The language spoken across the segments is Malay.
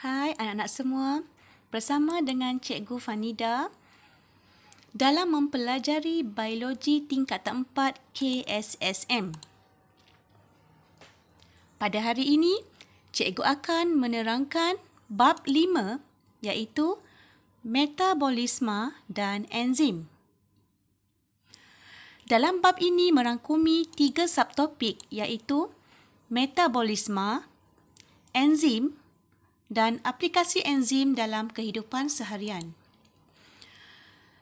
Hai anak-anak semua. Bersama dengan Cikgu Fanida dalam mempelajari biologi tingkat 4 KSSM. Pada hari ini, Cikgu akan menerangkan bab lima iaitu metabolisma dan enzim. Dalam bab ini merangkumi tiga subtopik iaitu metabolisma, enzim, enzim, dan aplikasi enzim dalam kehidupan seharian.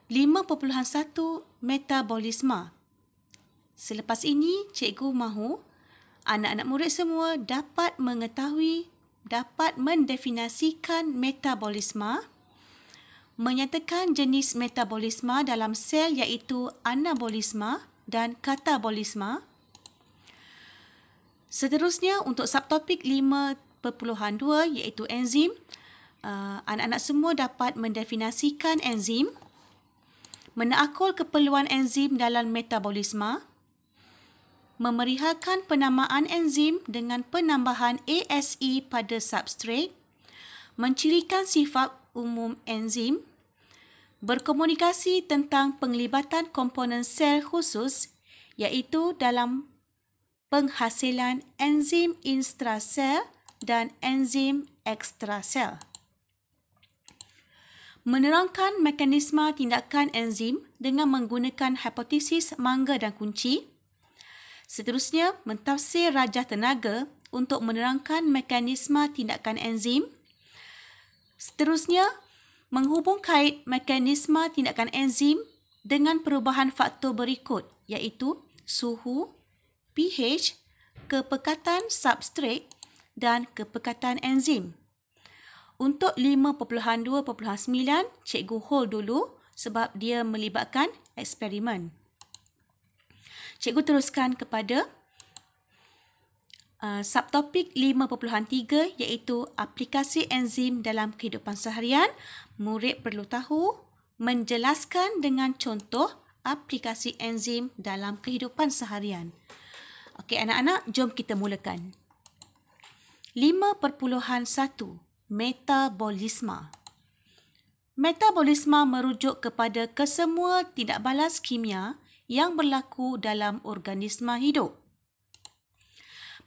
5.1 Metabolisme Selepas ini, cikgu mahu anak-anak murid semua dapat mengetahui, dapat mendefinisikan metabolisme, menyatakan jenis metabolisme dalam sel iaitu anabolisme dan katabolisme. Seterusnya, untuk subtopik dua, iaitu enzim. Uh, anak-anak semua dapat mendefinasikan enzim, menakul keperluan enzim dalam metabolisma, memerihalkan penamaan enzim dengan penambahan ASE pada substrate, mencirikan sifat umum enzim, berkomunikasi tentang penglibatan komponen sel khusus iaitu dalam penghasilan enzim intracell dan enzim extracell. Menerangkan mekanisme tindakan enzim dengan menggunakan hipotesis mangga dan kunci. Seterusnya, mentafsir rajah tenaga untuk menerangkan mekanisme tindakan enzim. Seterusnya, menghubung kait mekanisme tindakan enzim dengan perubahan faktor berikut iaitu suhu, pH, kepekatan substrate dan kepekatan enzim. Untuk 5.2.9, cikgu hold dulu sebab dia melibatkan eksperimen. Cikgu teruskan kepada uh, subtopik 5.3 iaitu aplikasi enzim dalam kehidupan seharian. Murid perlu tahu menjelaskan dengan contoh aplikasi enzim dalam kehidupan seharian. Okey anak-anak, jom kita mulakan. 5.1 Metabolisma Metabolisma merujuk kepada kesemua tindak balas kimia yang berlaku dalam organisma hidup.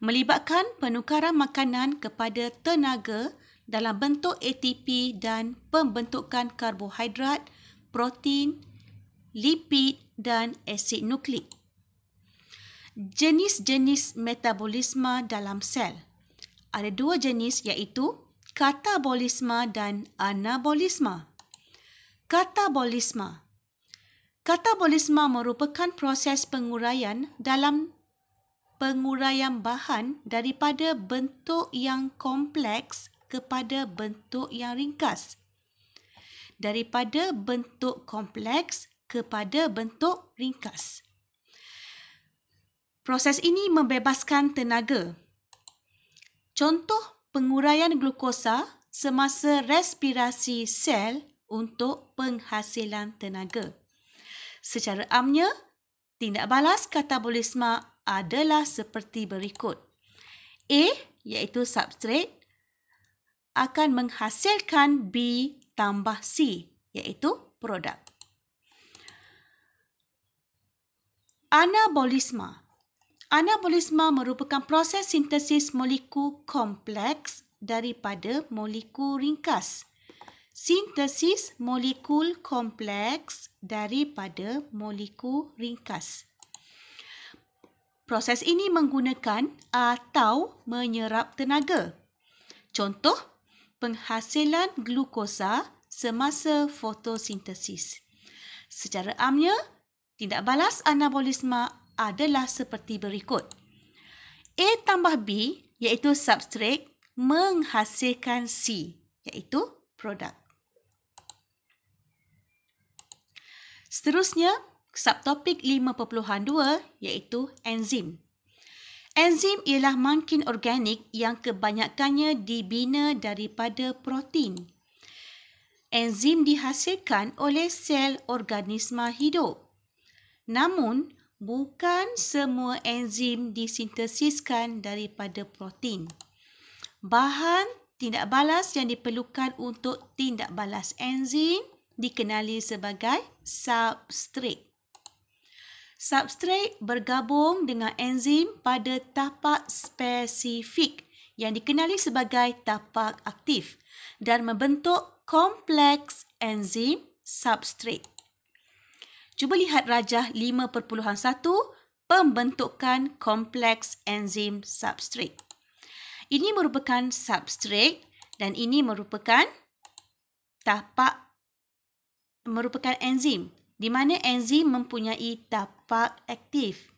Melibatkan penukaran makanan kepada tenaga dalam bentuk ATP dan pembentukan karbohidrat, protein, lipid dan asid nukleik. Jenis-jenis metabolisma dalam sel. 5.2 ada dua jenis iaitu katabolisma dan anabolisma. Katabolisma Katabolisma merupakan proses penguraian dalam penguraian bahan daripada bentuk yang kompleks kepada bentuk yang ringkas. Daripada bentuk kompleks kepada bentuk ringkas. Proses ini membebaskan tenaga Contoh penguraian glukosa semasa respirasi sel untuk penghasilan tenaga. Secara amnya, tindak balas katabolisma adalah seperti berikut. A iaitu substrat akan menghasilkan B tambah C iaitu produk. Anabolisma Anabolisme merupakan proses sintesis molekul kompleks daripada molekul ringkas. Sintesis molekul kompleks daripada molekul ringkas. Proses ini menggunakan atau menyerap tenaga. Contoh, penghasilan glukosa semasa fotosintesis. Secara amnya, tindak balas anabolisme adalah seperti berikut. A tambah B iaitu substrat menghasilkan C iaitu produk. Seterusnya, subtopik 5.2 iaitu enzim. Enzim ialah mangkin organik yang kebanyakannya dibina daripada protein. Enzim dihasilkan oleh sel organisma hidup. Namun, bukan semua enzim disintesiskan daripada protein. Bahan tindak balas yang diperlukan untuk tindak balas enzim dikenali sebagai substrat. Substrat bergabung dengan enzim pada tapak spesifik yang dikenali sebagai tapak aktif dan membentuk kompleks enzim substrat Cuba lihat rajah 5.1 pembentukan kompleks enzim substrate. Ini merupakan substrate dan ini merupakan tapak merupakan enzim di mana enzim mempunyai tapak aktif.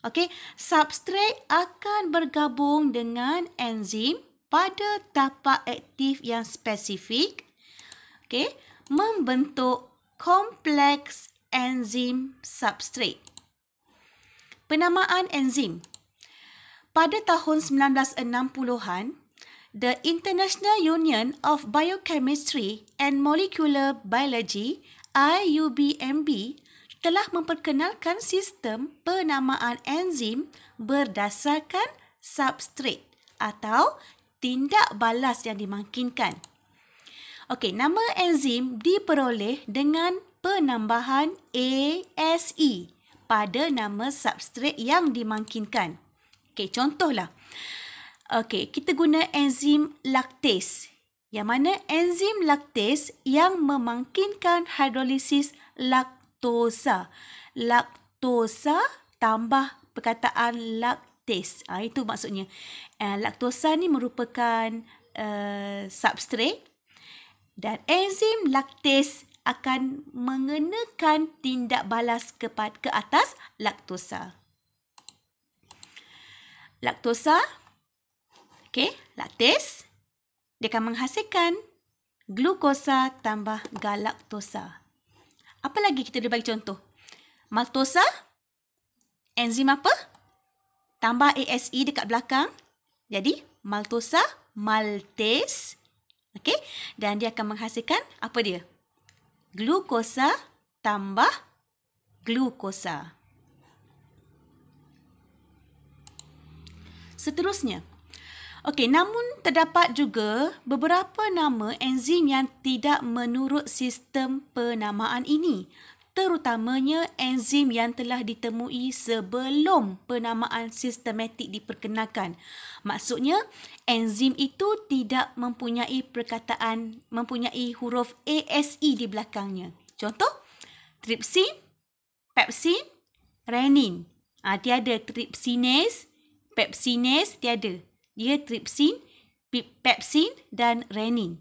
Okey, substrate akan bergabung dengan enzim pada tapak aktif yang spesifik. Okey, membentuk kompleks enzim substrate. Penamaan enzim. Pada tahun 1960-an, the International Union of Biochemistry and Molecular Biology IUBMB telah memperkenalkan sistem penamaan enzim berdasarkan substrat atau tindak balas yang dimangkinkan. Okey, nama enzim diperoleh dengan penambahan ASE pada nama substrate yang dimangkinkan. Okey, contohlah. Okey, kita guna enzim laktase. Yang mana enzim laktase yang memangkinkan hidrolisis laktosa. Laktosa tambah perkataan laktase. Ha, itu maksudnya. Eh, laktosa ni merupakan uh, substrate dan enzim laktase akan mengenakan tindak balas ke, ke atas laktosa. Laktosa, okay, laktis, dia akan menghasilkan glukosa tambah galaktosa. Apa lagi kita boleh bagi contoh? Maltosa, enzim apa? Tambah ASE dekat belakang. Jadi, maltosa, maltase. Okay? Dan dia akan menghasilkan apa dia? glukosa tambah glukosa. Seterusnya. Okey, namun terdapat juga beberapa nama enzim yang tidak menurut sistem penamaan ini terutamanya enzim yang telah ditemui sebelum penamaan sistematik diperkenalkan. Maksudnya, enzim itu tidak mempunyai perkataan mempunyai huruf ASE di belakangnya. Contoh, tripsin, pepsin, renin. Ha, tiada tripsinase, pepsinase, tiada. Dia tripsin, pepsin dan renin.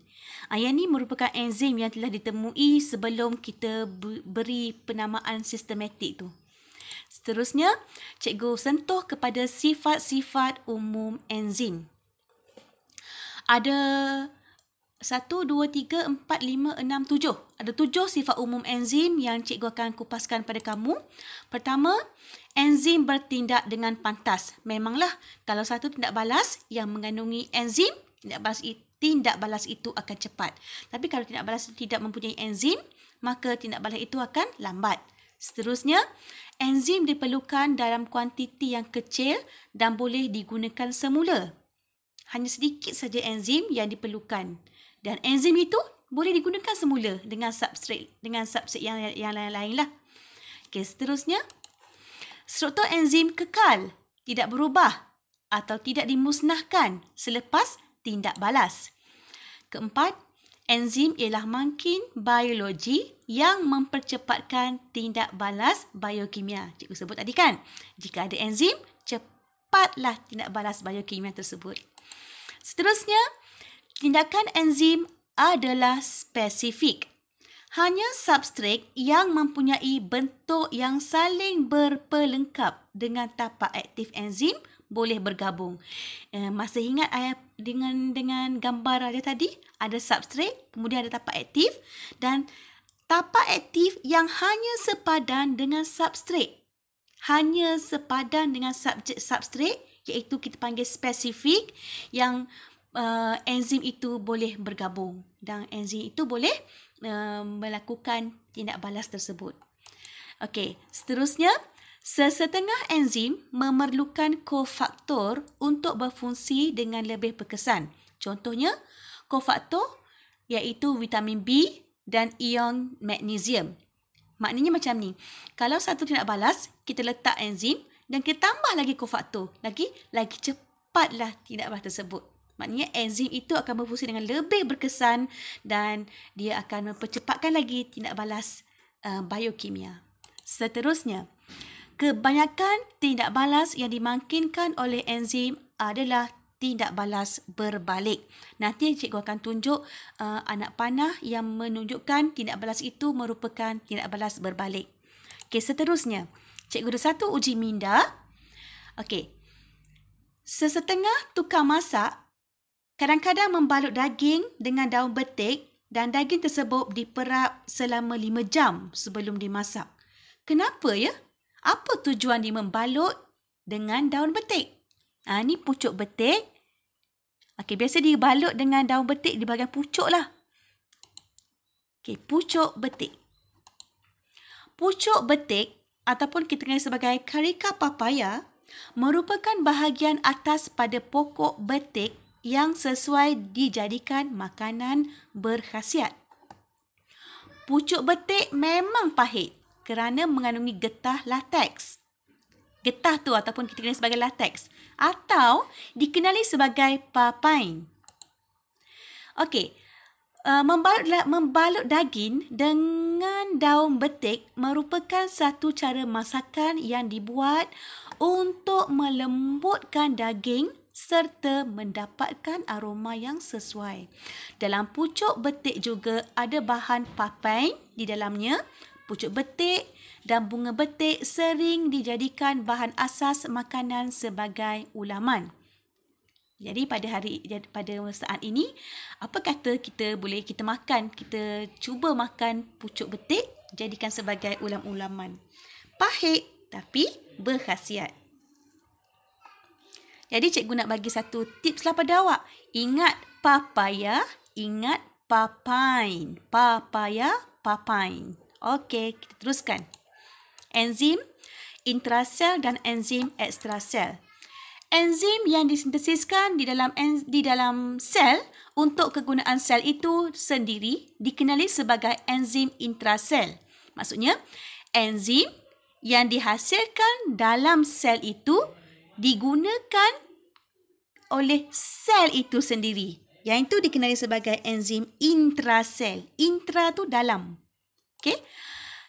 Yang ini merupakan enzim yang telah ditemui sebelum kita beri penamaan sistematik tu. Seterusnya, cikgu sentuh kepada sifat-sifat umum enzim. Ada 1, 2, 3, 4, 5, 6, 7. Ada 7 sifat umum enzim yang cikgu akan kupaskan pada kamu. Pertama, enzim bertindak dengan pantas. Memanglah, kalau satu tindak balas yang mengandungi enzim, tindak balas itu, tindak balas itu akan cepat. Tapi kalau tindak balas itu tidak mempunyai enzim, maka tindak balas itu akan lambat. Seterusnya, enzim diperlukan dalam kuantiti yang kecil dan boleh digunakan semula. Hanya sedikit saja enzim yang diperlukan. Dan enzim itu boleh digunakan semula dengan substrate dengan substrate yang yang lain lainlah lah. Okey, seterusnya, struktur enzim kekal, tidak berubah atau tidak dimusnahkan selepas tindak balas. Keempat, enzim ialah mangkin biologi yang mempercepatkan tindak balas biokimia. Cikgu sebut tadi kan? Jika ada enzim, cepatlah tindak balas biokimia tersebut. Seterusnya, tindakan enzim adalah spesifik. Hanya substrat yang mempunyai bentuk yang saling berpelengkap dengan tapak aktif enzim boleh bergabung. Eh, masih ingat ayah dengan dengan gambar aja tadi ada substrate kemudian ada tapak aktif dan tapak aktif yang hanya sepadan dengan substrate hanya sepadan dengan subjek substrate iaitu kita panggil spesifik yang uh, enzim itu boleh bergabung dan enzim itu boleh uh, melakukan tindak balas tersebut okey seterusnya Sesetengah enzim memerlukan kofaktor untuk berfungsi dengan lebih berkesan. Contohnya, kofaktor iaitu vitamin B dan ion magnesium. Maknanya macam ni, kalau satu tidak balas, kita letak enzim dan kita tambah lagi kofaktor. Lagi, lagi cepatlah tidak balas tersebut. Maknanya enzim itu akan berfungsi dengan lebih berkesan dan dia akan mempercepatkan lagi tindak balas uh, biokimia. Seterusnya, Kebanyakan tindak balas yang dimangkinkan oleh enzim adalah tindak balas berbalik. Nanti cikgu akan tunjuk uh, anak panah yang menunjukkan tindak balas itu merupakan tindak balas berbalik. Okey, seterusnya. Cikgu ada satu uji minda. Okey. Sesetengah tukang masak kadang-kadang membalut daging dengan daun betik dan daging tersebut diperap selama 5 jam sebelum dimasak. Kenapa ya? apa tujuan dia membalut dengan daun betik? Ha, ni pucuk betik. Okey, biasa dia balut dengan daun betik di bahagian pucuk lah. Okey, pucuk betik. Pucuk betik ataupun kita kenal sebagai karika papaya merupakan bahagian atas pada pokok betik yang sesuai dijadikan makanan berkhasiat. Pucuk betik memang pahit kerana mengandungi getah latex. Getah tu ataupun kita kenal sebagai latex atau dikenali sebagai papain. Okey. Uh, membalut membalut daging dengan daun betik merupakan satu cara masakan yang dibuat untuk melembutkan daging serta mendapatkan aroma yang sesuai. Dalam pucuk betik juga ada bahan papain di dalamnya Pucuk betik dan bunga betik sering dijadikan bahan asas makanan sebagai ulaman. Jadi pada hari pada saat ini, apa kata kita boleh kita makan, kita cuba makan pucuk betik jadikan sebagai ulam-ulaman. Pahit tapi berkhasiat. Jadi cikgu nak bagi satu tips lah pada awak. Ingat papaya, ingat papain. Papaya, papain. Okey, kita teruskan. Enzim intrasel dan enzim ekstrasel. Enzim yang disintesiskan di dalam di dalam sel untuk kegunaan sel itu sendiri dikenali sebagai enzim intrasel. Maksudnya, enzim yang dihasilkan dalam sel itu digunakan oleh sel itu sendiri. Yang itu dikenali sebagai enzim intrasel. Intra tu dalam, Okay.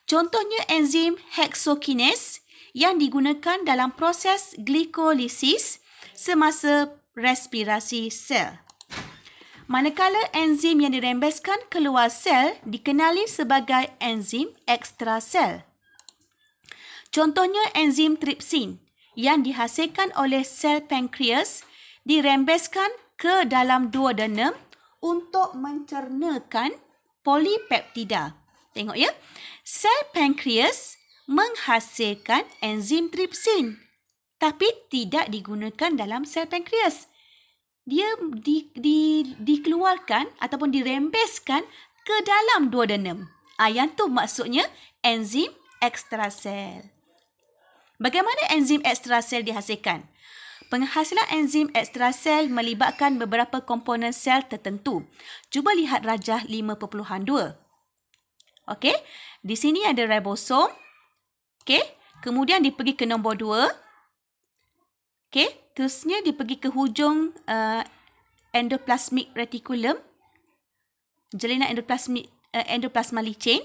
Contohnya enzim hexokinase yang digunakan dalam proses glikolisis semasa respirasi sel. Manakala enzim yang dirembeskan keluar sel dikenali sebagai enzim ekstrasel. Contohnya enzim tripsin yang dihasilkan oleh sel pankreas dirembeskan ke dalam duodenum untuk mencernakan polipeptida. Tengok ya. Sel pankreas menghasilkan enzim tripsin. Tapi tidak digunakan dalam sel pankreas. Dia di, di, dikeluarkan ataupun dirembeskan ke dalam dua denem. Ayat ah, tu maksudnya enzim ekstrasel. Bagaimana enzim ekstrasel dihasilkan? Penghasilan enzim ekstrasel melibatkan beberapa komponen sel tertentu. Cuba lihat rajah Okey. Di sini ada ribosom. Okey. Kemudian dia pergi ke nombor dua. Okey. Terusnya dia pergi ke hujung uh, endoplasmic reticulum. Jelena endoplasmic uh, eh, endoplasma lichen.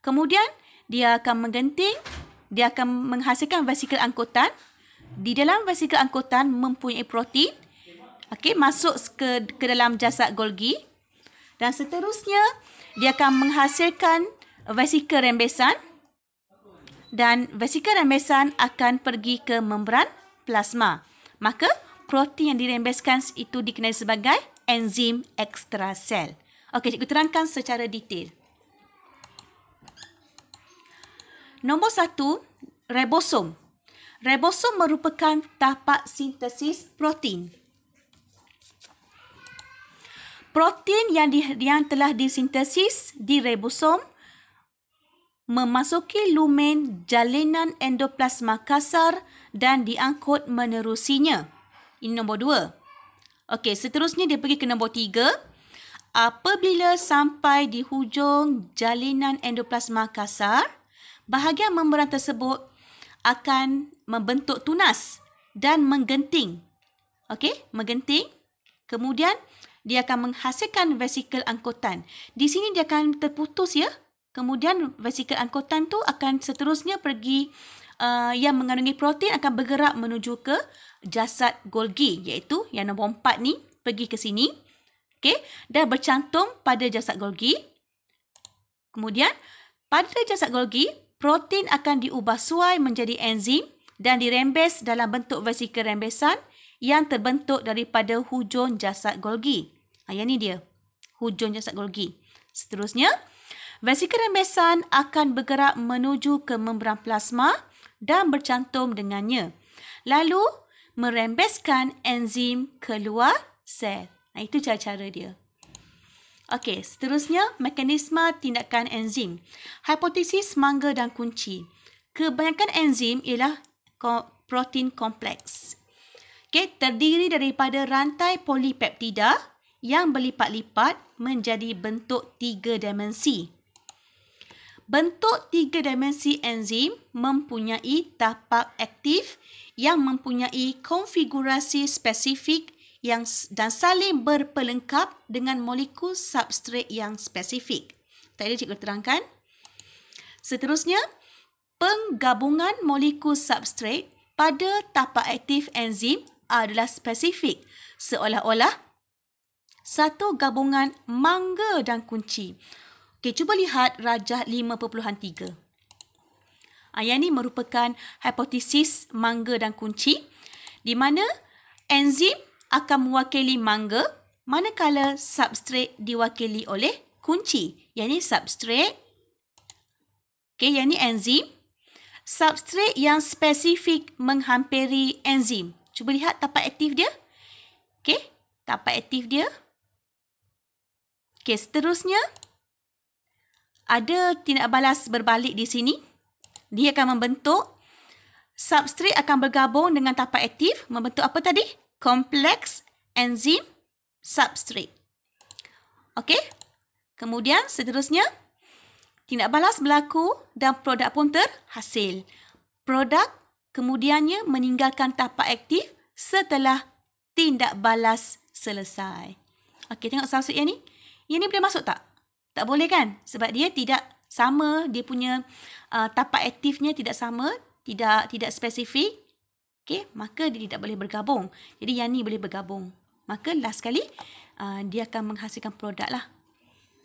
Kemudian dia akan menggenting, dia akan menghasilkan vesikel angkutan. Di dalam vesikel angkutan mempunyai protein. Okey, masuk ke ke dalam jasad Golgi. Dan seterusnya dia akan menghasilkan vesikel rembesan dan vesikel rembesan akan pergi ke membran plasma. Maka protein yang dirembeskan itu dikenali sebagai enzim extrasel. Okey, cikgu terangkan secara detail. Nombor satu, ribosom. Ribosom merupakan tapak sintesis protein protein yang di, yang telah disintesis di ribosom memasuki lumen jalinan endoplasma kasar dan diangkut menerusinya. Ini nombor dua. Okey, seterusnya dia pergi ke nombor tiga. Apabila sampai di hujung jalinan endoplasma kasar, bahagian membran tersebut akan membentuk tunas dan menggenting. Okey, menggenting. Kemudian dia akan menghasilkan vesikel angkutan. Di sini dia akan terputus ya. Kemudian vesikel angkutan tu akan seterusnya pergi uh, yang mengandungi protein akan bergerak menuju ke jasad Golgi iaitu yang nombor empat ni pergi ke sini. Okay, dan bercantum pada jasad Golgi. Kemudian pada jasad Golgi, protein akan diubah suai menjadi enzim dan dirembes dalam bentuk vesikel rembesan yang terbentuk daripada hujung jasad Golgi. Ha, yang ni dia. Hujung jasad Golgi. Seterusnya, vesikel rembesan akan bergerak menuju ke membran plasma dan bercantum dengannya. Lalu, merembeskan enzim keluar sel. Ha, itu cara-cara dia. Okey, seterusnya, mekanisme tindakan enzim. Hipotesis mangga dan kunci. Kebanyakan enzim ialah protein kompleks. Okey, terdiri daripada rantai polipeptida yang berlipat-lipat menjadi bentuk tiga dimensi. Bentuk tiga dimensi enzim mempunyai tapak aktif yang mempunyai konfigurasi spesifik yang dan saling berpelengkap dengan molekul substrat yang spesifik. Tadi cikgu terangkan. Seterusnya, penggabungan molekul substrat pada tapak aktif enzim adalah spesifik seolah-olah satu gabungan mangga dan kunci. Okey, cuba lihat rajah 5.3. Ah, yang ini merupakan hipotesis mangga dan kunci di mana enzim akan mewakili mangga manakala substrate diwakili oleh kunci. Yang ini substrate. Okey, yang ini enzim. Substrate yang spesifik menghampiri enzim. Cuba lihat tapak aktif dia. Okey, tapak aktif dia. Okey, seterusnya ada tindak balas berbalik di sini. Dia akan membentuk substrat akan bergabung dengan tapak aktif membentuk apa tadi? Kompleks enzim substrat. Okey. Kemudian seterusnya tindak balas berlaku dan produk pun terhasil. Produk kemudiannya meninggalkan tapak aktif setelah tindak balas selesai. Okey, tengok substrate yang ni. Yang ni boleh masuk tak? Tak boleh kan? Sebab dia tidak sama, dia punya uh, tapak aktifnya tidak sama, tidak tidak spesifik. Okey, maka dia tidak boleh bergabung. Jadi yang ni boleh bergabung. Maka last sekali uh, dia akan menghasilkan produk lah.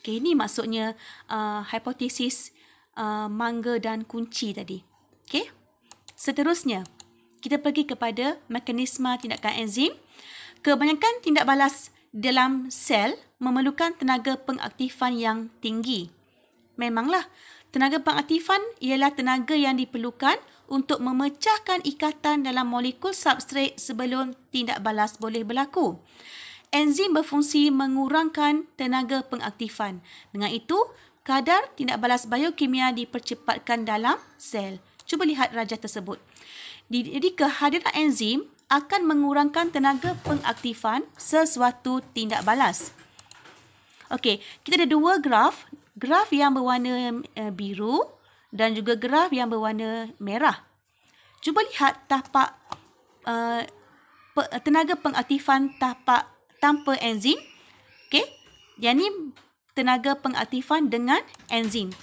Okey, ini maksudnya uh, hipotesis uh, mangga dan kunci tadi. Okey, seterusnya kita pergi kepada mekanisme tindakan enzim. Kebanyakan tindak balas dalam sel memerlukan tenaga pengaktifan yang tinggi. Memanglah, tenaga pengaktifan ialah tenaga yang diperlukan untuk memecahkan ikatan dalam molekul substrat sebelum tindak balas boleh berlaku. Enzim berfungsi mengurangkan tenaga pengaktifan. Dengan itu, kadar tindak balas biokimia dipercepatkan dalam sel. Cuba lihat rajah tersebut. Jadi kehadiran enzim akan mengurangkan tenaga pengaktifan sesuatu tindak balas. Okey, kita ada dua graf. Graf yang berwarna eh, biru dan juga graf yang berwarna merah. Cuba lihat tapak uh, tenaga pengaktifan tapak tanpa enzim. Okey, yang ni tenaga pengaktifan dengan enzim.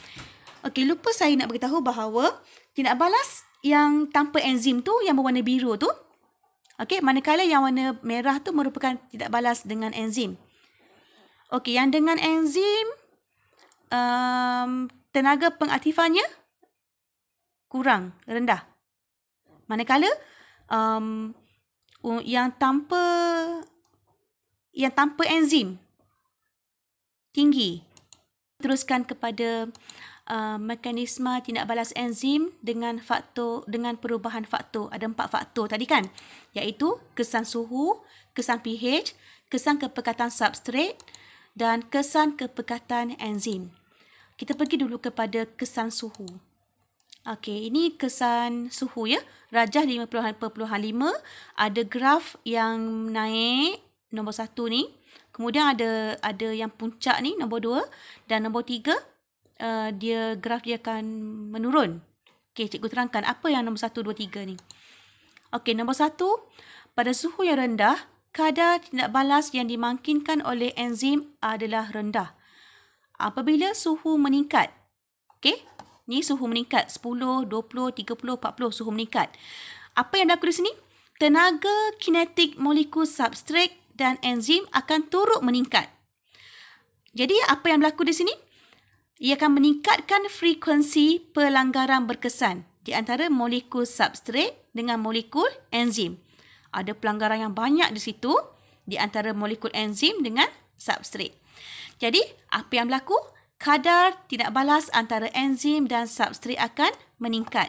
Okey, lupa saya nak beritahu bahawa tindak balas yang tanpa enzim tu, yang berwarna biru tu, Okey, manakala yang warna merah tu merupakan tidak balas dengan enzim. Okey, yang dengan enzim um, tenaga pengaktifannya kurang, rendah. Manakala um, yang tanpa yang tanpa enzim tinggi. Teruskan kepada Uh, mekanisme tindak balas enzim dengan faktor dengan perubahan faktor ada empat faktor tadi kan iaitu kesan suhu kesan pH kesan kepekatan substrat dan kesan kepekatan enzim kita pergi dulu kepada kesan suhu Okey, ini kesan suhu ya. Rajah 50.5 ada graf yang naik nombor satu ni. Kemudian ada ada yang puncak ni nombor dua dan nombor tiga uh, dia graf dia akan menurun. Okey, cikgu terangkan apa yang nombor 1 2 3 ni. Okey, nombor 1 pada suhu yang rendah, kadar tindak balas yang dimangkinkan oleh enzim adalah rendah. Apabila suhu meningkat. okay, Ni suhu meningkat 10, 20, 30, 40 suhu meningkat. Apa yang berlaku di sini? Tenaga kinetik molekul substrat dan enzim akan turut meningkat. Jadi apa yang berlaku di sini? ia akan meningkatkan frekuensi pelanggaran berkesan di antara molekul substrate dengan molekul enzim. Ada pelanggaran yang banyak di situ di antara molekul enzim dengan substrate. Jadi, apa yang berlaku? Kadar tidak balas antara enzim dan substrate akan meningkat.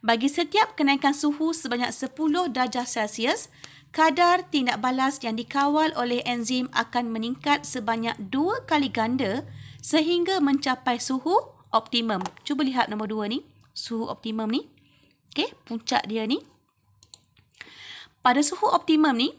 Bagi setiap kenaikan suhu sebanyak 10 darjah Celsius, kadar tindak balas yang dikawal oleh enzim akan meningkat sebanyak 2 kali ganda sehingga mencapai suhu optimum. Cuba lihat nombor dua ni, suhu optimum ni. Okey, puncak dia ni. Pada suhu optimum ni,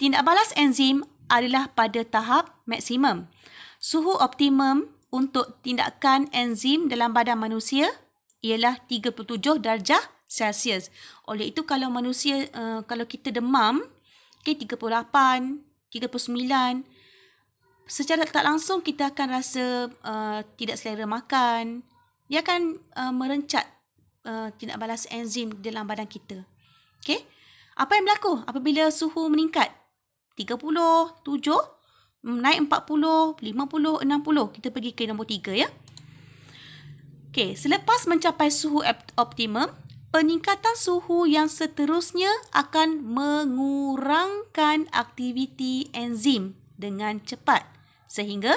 tindak balas enzim adalah pada tahap maksimum. Suhu optimum untuk tindakan enzim dalam badan manusia ialah 37 darjah Celsius. Oleh itu kalau manusia uh, kalau kita demam, okey 38, 39, secara tak langsung kita akan rasa uh, tidak selera makan. Dia akan uh, merencat uh, tindak balas enzim dalam badan kita. Okay? Apa yang berlaku apabila suhu meningkat? 37, naik 40, 50, 60. Kita pergi ke nombor 3 ya. Okay, selepas mencapai suhu optimum, peningkatan suhu yang seterusnya akan mengurangkan aktiviti enzim dengan cepat sehingga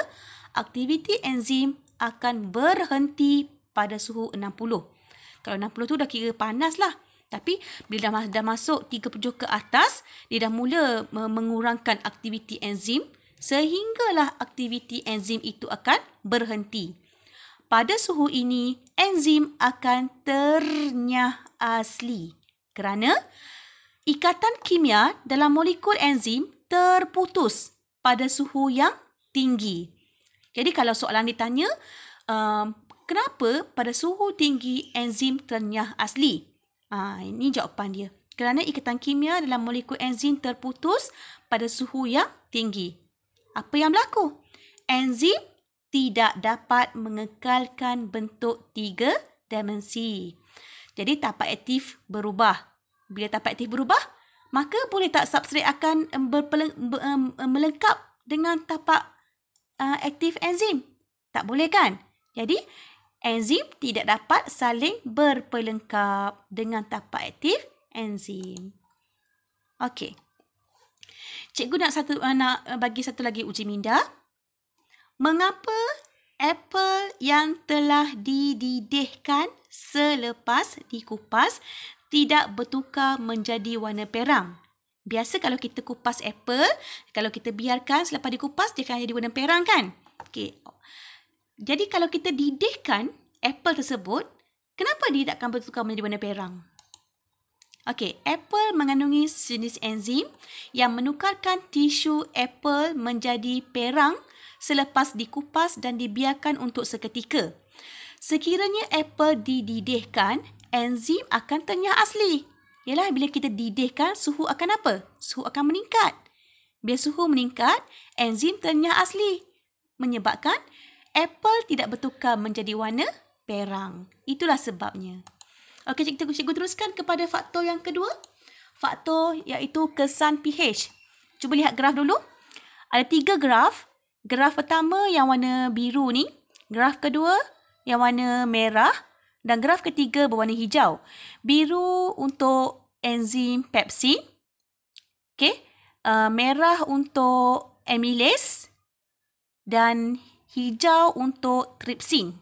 aktiviti enzim akan berhenti pada suhu 60. Kalau 60 tu dah kira panas lah. Tapi bila dah, dah masuk 37 ke atas, dia dah mula mengurangkan aktiviti enzim sehinggalah aktiviti enzim itu akan berhenti. Pada suhu ini, enzim akan ternyah asli kerana ikatan kimia dalam molekul enzim terputus pada suhu yang tinggi. Jadi kalau soalan ditanya, um, kenapa pada suhu tinggi enzim terenyah asli? Ha, ini jawapan dia. Kerana ikatan kimia dalam molekul enzim terputus pada suhu yang tinggi. Apa yang berlaku? Enzim tidak dapat mengekalkan bentuk tiga dimensi. Jadi tapak aktif berubah. Bila tapak aktif berubah, maka boleh tak substrate akan berpeleng, melengkap dengan tapak uh, aktif enzim. Tak boleh kan? Jadi, enzim tidak dapat saling berpelengkap dengan tapak aktif enzim. Okey. Cikgu nak satu uh, nak uh, bagi satu lagi uji minda. Mengapa apple yang telah dididihkan selepas dikupas tidak bertukar menjadi warna perang? Biasa kalau kita kupas apple, kalau kita biarkan selepas dikupas, dia akan jadi warna perang kan? Okay. Jadi kalau kita didihkan apple tersebut, kenapa dia takkan bertukar menjadi warna perang? Okay, apple mengandungi jenis enzim yang menukarkan tisu apple menjadi perang selepas dikupas dan dibiarkan untuk seketika. Sekiranya apple dididihkan, enzim akan ternyata asli ialah bila kita didihkan, suhu akan apa? Suhu akan meningkat. Bila suhu meningkat, enzim ternyah asli. Menyebabkan apple tidak bertukar menjadi warna perang. Itulah sebabnya. Okey, cikgu, cikgu teruskan kepada faktor yang kedua. Faktor iaitu kesan pH. Cuba lihat graf dulu. Ada tiga graf. Graf pertama yang warna biru ni. Graf kedua yang warna merah dan graf ketiga berwarna hijau. Biru untuk enzim pepsin. okay Uh, merah untuk amylase dan hijau untuk tripsin.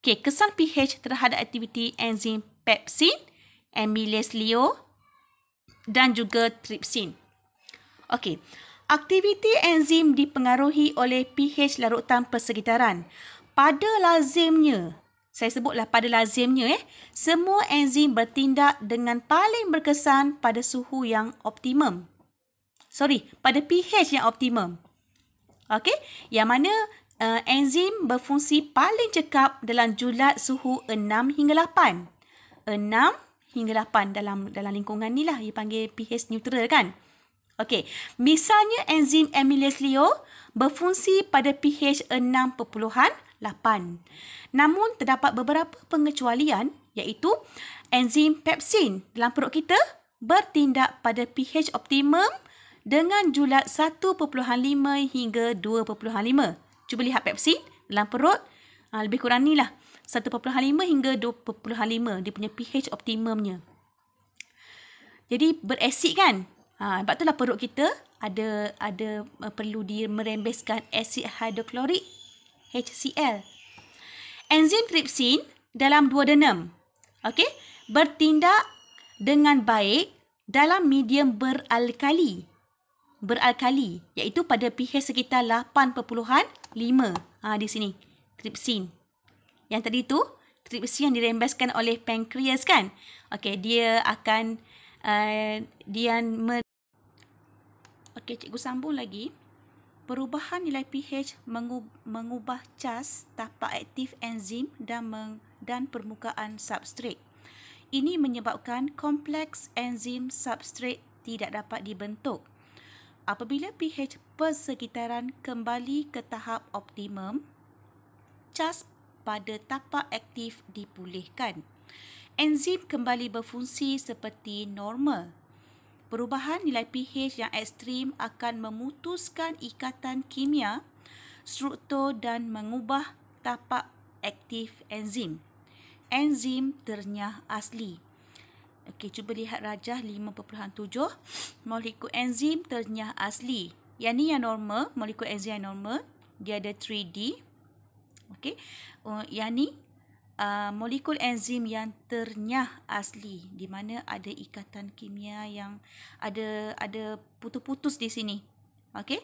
Okay kesan pH terhadap aktiviti enzim pepsin, amylase Leo dan juga tripsin. Okay Aktiviti enzim dipengaruhi oleh pH larutan persekitaran. Pada lazimnya, saya sebutlah pada lazimnya eh, semua enzim bertindak dengan paling berkesan pada suhu yang optimum. Sorry, pada pH yang optimum. Okey, yang mana uh, enzim berfungsi paling cekap dalam julat suhu 6 hingga 8. 6 hingga 8 dalam dalam lingkungan ni lah, dia panggil pH neutral kan. Okey, misalnya enzim amylase Leo berfungsi pada pH 6 perpuluhan lapan. Namun terdapat beberapa pengecualian iaitu enzim pepsin dalam perut kita bertindak pada pH optimum dengan julat 1.5 hingga 2.5. Cuba lihat pepsin dalam perut ha, lebih kurang ni lah 1.5 hingga 2.5 dia punya pH optimumnya. Jadi berasid kan? Ha, sebab itulah perut kita ada ada eh, perlu dia merembeskan asid hidroklorik HCl. Enzim tripsin dalam dua duodenum. Okey, bertindak dengan baik dalam medium beralkali. Beralkali iaitu pada pH sekitar 8.5. Ha di sini tripsin, Yang tadi tu tripsin yang dirembeskan oleh pankreas kan? Okey, dia akan uh, dia mer- Okey, cikgu sambung lagi. Perubahan nilai pH mengubah cas tapak aktif enzim dan meng, dan permukaan substrat. Ini menyebabkan kompleks enzim substrat tidak dapat dibentuk. Apabila pH persekitaran kembali ke tahap optimum, cas pada tapak aktif dipulihkan. Enzim kembali berfungsi seperti normal Perubahan nilai pH yang ekstrim akan memutuskan ikatan kimia, struktur dan mengubah tapak aktif enzim. Enzim ternyah asli. Okey, cuba lihat rajah 5.7. Molekul enzim ternyah asli. Yang ni yang normal, molekul enzim yang normal, dia ada 3D. Okey. Uh, yang ni Uh, molekul enzim yang ternyah asli di mana ada ikatan kimia yang ada ada putus-putus di sini. Okey?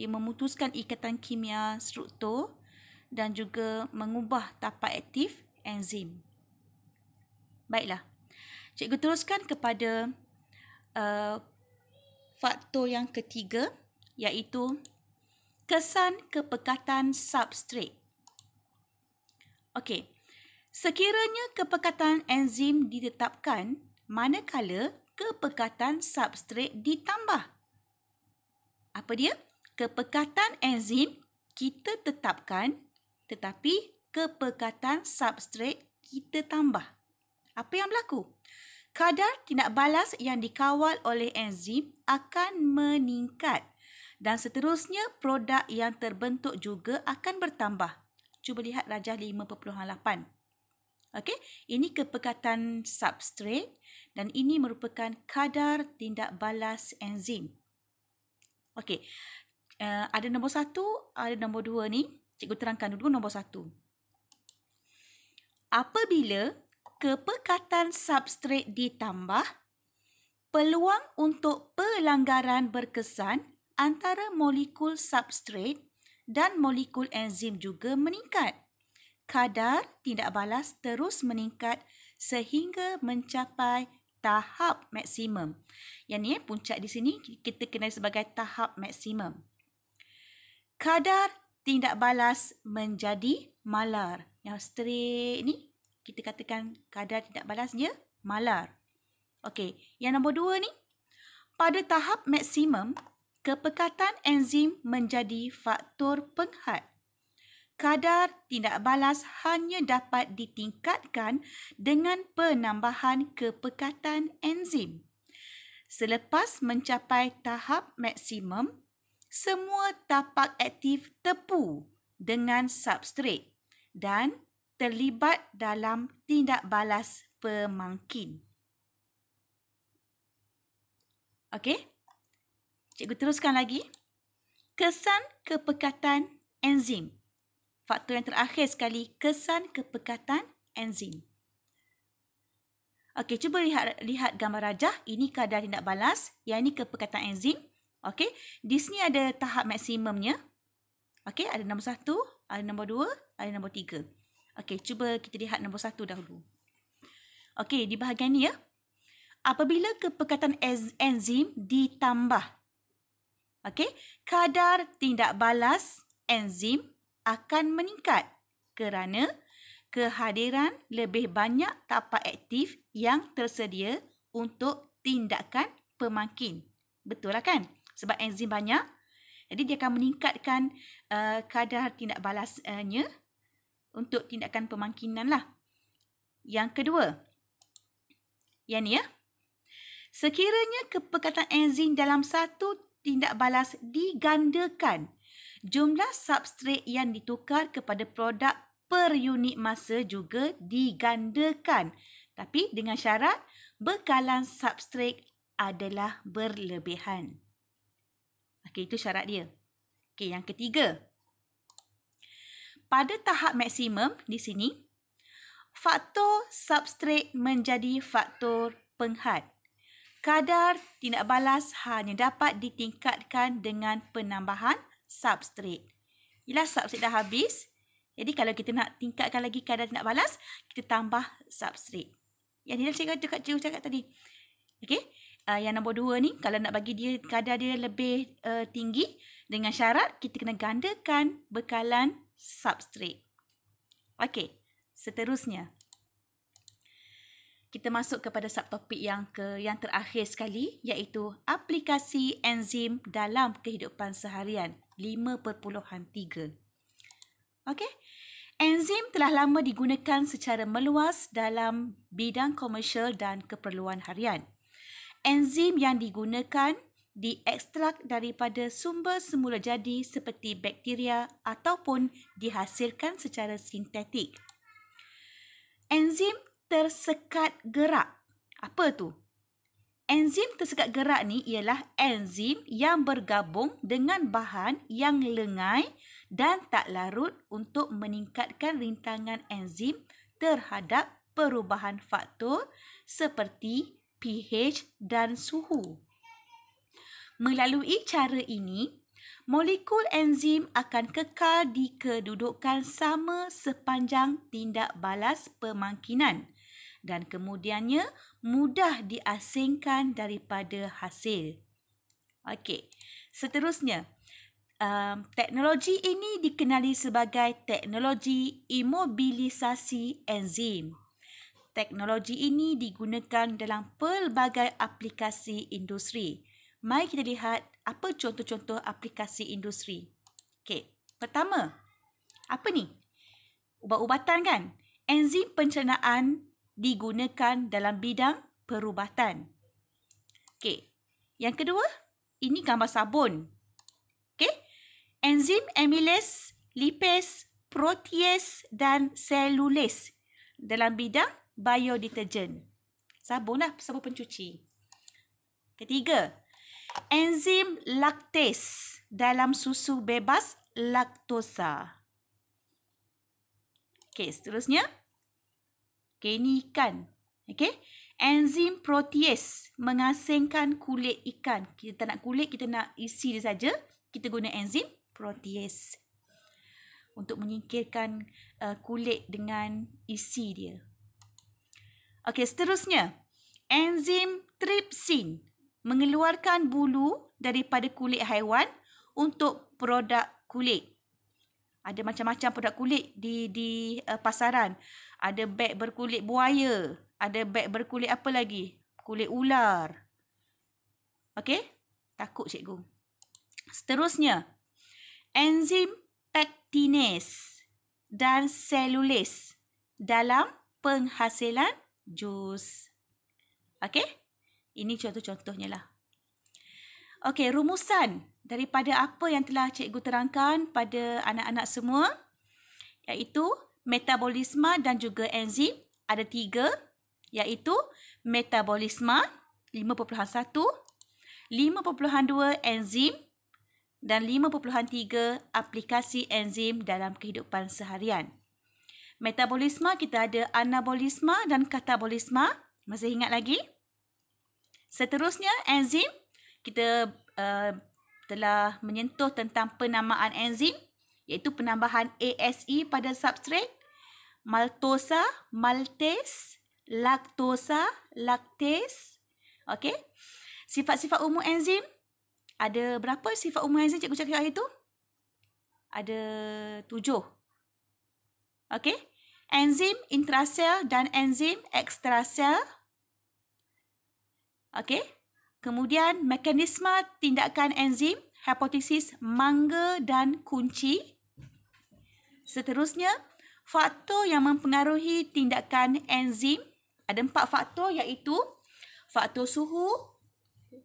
Dia memutuskan ikatan kimia struktur dan juga mengubah tapak aktif enzim. Baiklah. Cikgu teruskan kepada uh, faktor yang ketiga iaitu kesan kepekatan substrate. Okey. Sekiranya kepekatan enzim ditetapkan, manakala kepekatan substrat ditambah? Apa dia? Kepekatan enzim kita tetapkan tetapi kepekatan substrat kita tambah. Apa yang berlaku? Kadar tindak balas yang dikawal oleh enzim akan meningkat dan seterusnya produk yang terbentuk juga akan bertambah. Cuba lihat rajah Okey, ini kepekatan substrate dan ini merupakan kadar tindak balas enzim. Okey, uh, ada nombor satu, ada nombor dua ni. Cikgu terangkan dulu nombor satu. Apabila kepekatan substrate ditambah, peluang untuk pelanggaran berkesan antara molekul substrate dan molekul enzim juga meningkat kadar tindak balas terus meningkat sehingga mencapai tahap maksimum. Yang ni eh, puncak di sini kita kenal sebagai tahap maksimum. Kadar tindak balas menjadi malar. Yang straight ni kita katakan kadar tindak balas dia malar. Okey, yang nombor dua ni pada tahap maksimum kepekatan enzim menjadi faktor penghad kadar tindak balas hanya dapat ditingkatkan dengan penambahan kepekatan enzim. Selepas mencapai tahap maksimum, semua tapak aktif tepu dengan substrat dan terlibat dalam tindak balas pemangkin. Okey? Cikgu teruskan lagi. Kesan kepekatan enzim faktor yang terakhir sekali kesan kepekatan enzim. Okey, cuba lihat lihat gambar rajah. Ini kadar tindak balas, yang ini kepekatan enzim. Okey, di sini ada tahap maksimumnya. Okey, ada nombor satu, ada nombor dua, ada nombor tiga. Okey, cuba kita lihat nombor satu dahulu. Okey, di bahagian ni ya. Apabila kepekatan enzim ditambah. Okey, kadar tindak balas enzim akan meningkat kerana kehadiran lebih banyak tapak aktif yang tersedia untuk tindakan pemangkin. Betullah kan? Sebab enzim banyak, jadi dia akan meningkatkan uh, kadar tindak balasnya untuk tindakan pemangkinan lah. Yang kedua, yang ni ya. Sekiranya kepekatan enzim dalam satu tindak balas digandakan jumlah substrat yang ditukar kepada produk per unit masa juga digandakan tapi dengan syarat bekalan substrat adalah berlebihan. Okey itu syarat dia. Okey yang ketiga. Pada tahap maksimum di sini faktor substrat menjadi faktor penghad. Kadar tindak balas hanya dapat ditingkatkan dengan penambahan substrate. Ialah substrate dah habis. Jadi kalau kita nak tingkatkan lagi kadar nak balas, kita tambah substrate. Yang ni dah cikgu cakap, cikgu cakap tadi. Okay. Uh, ah, yang nombor dua ni, kalau nak bagi dia kadar dia lebih uh, tinggi, dengan syarat kita kena gandakan bekalan substrate. Okey, Seterusnya. Kita masuk kepada subtopik yang ke yang terakhir sekali iaitu aplikasi enzim dalam kehidupan seharian. 5.3. Okey. Enzim telah lama digunakan secara meluas dalam bidang komersial dan keperluan harian. Enzim yang digunakan diekstrak daripada sumber semula jadi seperti bakteria ataupun dihasilkan secara sintetik. Enzim tersekat gerak. Apa tu? Enzim tersekat gerak ni ialah enzim yang bergabung dengan bahan yang lengai dan tak larut untuk meningkatkan rintangan enzim terhadap perubahan faktor seperti pH dan suhu. Melalui cara ini, molekul enzim akan kekal di kedudukan sama sepanjang tindak balas pemangkinan – dan kemudiannya mudah diasingkan daripada hasil. Okey, seterusnya, um, teknologi ini dikenali sebagai teknologi imobilisasi enzim. Teknologi ini digunakan dalam pelbagai aplikasi industri. Mari kita lihat apa contoh-contoh aplikasi industri. Okey, pertama, apa ni? Ubat-ubatan kan? Enzim pencernaan digunakan dalam bidang perubatan. Okey. Yang kedua, ini gambar sabun. Okey. Enzim amylase, lipase, protease dan selulase dalam bidang biodetergen. Sabunlah, sabun pencuci. Ketiga, enzim laktase dalam susu bebas laktosa. Okey, seterusnya Okay, ni ikan. Okay. Enzim protease mengasingkan kulit ikan. Kita tak nak kulit, kita nak isi dia saja. Kita guna enzim protease. Untuk menyingkirkan uh, kulit dengan isi dia. Okay, seterusnya. Enzim tripsin mengeluarkan bulu daripada kulit haiwan untuk produk kulit. Ada macam-macam produk kulit di di uh, pasaran. Ada beg berkulit buaya. Ada beg berkulit apa lagi? Kulit ular. Okey? Takut cikgu. Seterusnya. Enzim pektinase dan selulis dalam penghasilan jus. Okey? Ini contoh-contohnya lah. Okey, rumusan daripada apa yang telah cikgu terangkan pada anak-anak semua iaitu Metabolisma dan juga enzim ada tiga iaitu metabolisme 5.1, 5.2 enzim dan 5.3 aplikasi enzim dalam kehidupan seharian. Metabolisma kita ada anabolisma dan katabolisma Masih ingat lagi? Seterusnya enzim kita uh, telah menyentuh tentang penamaan enzim iaitu penambahan ASE pada substrate maltosa, maltase, laktosa, laktase. Okey. Sifat-sifat umum enzim ada berapa sifat umum enzim cikgu cakap hari tu? Ada tujuh. Okey. Enzim intrasel dan enzim ekstrasel. Okey. Kemudian mekanisme tindakan enzim, hipotesis mangga dan kunci. Seterusnya, faktor yang mempengaruhi tindakan enzim ada empat faktor iaitu faktor suhu,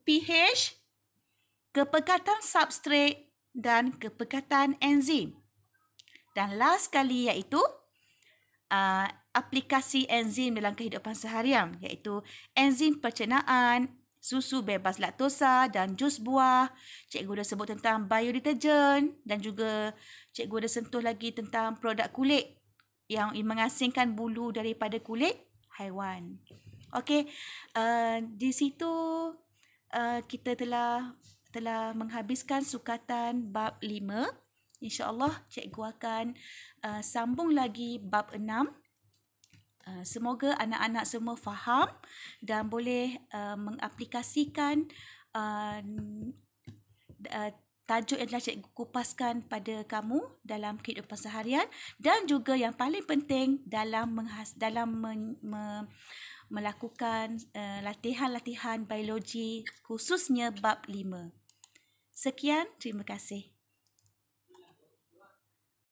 pH, kepekatan substrate dan kepekatan enzim. Dan last sekali iaitu uh, aplikasi enzim dalam kehidupan seharian iaitu enzim pencernaan, susu bebas laktosa dan jus buah. Cikgu dah sebut tentang biodetergen dan juga cikgu dah sentuh lagi tentang produk kulit yang mengasingkan bulu daripada kulit haiwan. Okey, uh, di situ uh, kita telah telah menghabiskan sukatan bab 5. InsyaAllah cikgu akan uh, sambung lagi bab enam. Uh, semoga anak-anak semua faham dan boleh uh, mengaplikasikan uh, uh, tajuk yang telah cikgu kupaskan pada kamu dalam kehidupan seharian dan juga yang paling penting dalam menghas- dalam men- me- melakukan uh, latihan-latihan biologi khususnya bab 5. Sekian, terima kasih.